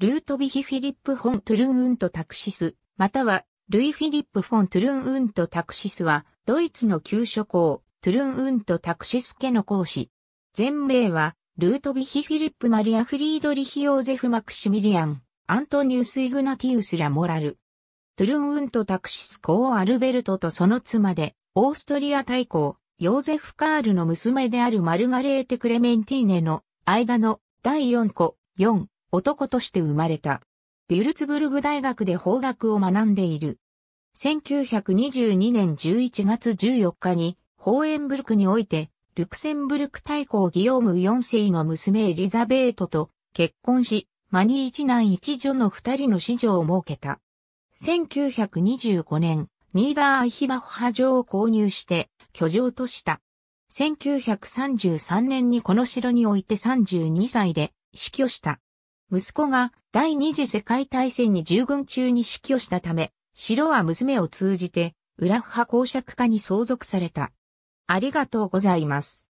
ルートヴィヒ・フィリップ・フォン・トゥルン・ウント・タクシス、または、ルイ・フィリップ・フォン・トゥルン・ウント・タクシスは、ドイツの旧諸校、トゥルン・ウント・タクシス家の講師。全名は、ルートヴィヒ・フィリップ・マリア・フリードリヒ・ヨーゼフ・マクシミリアン、アントニウス・イグナティウス・ラ・モラル。トゥルン・ウント・タクシス公アルベルトとその妻で、オーストリア大公、ヨーゼフ・カールの娘であるマルガレーテ・クレメンティーネの間の第4個、4、男として生まれた。ビュルツブルグ大学で法学を学んでいる。1922年11月14日に、ホーエンブルクにおいて、ルクセンブルク大公ギオーム4世の娘エリザベートと結婚し、マニー一男一女の二人の子女を設けた。1925年、ニーダー・アイヒバフハ城を購入して、居城とした。1933年にこの城において32歳で死去した。息子が第二次世界大戦に従軍中に死去したため、城は娘を通じて、裏府派公爵家に相続された。ありがとうございます。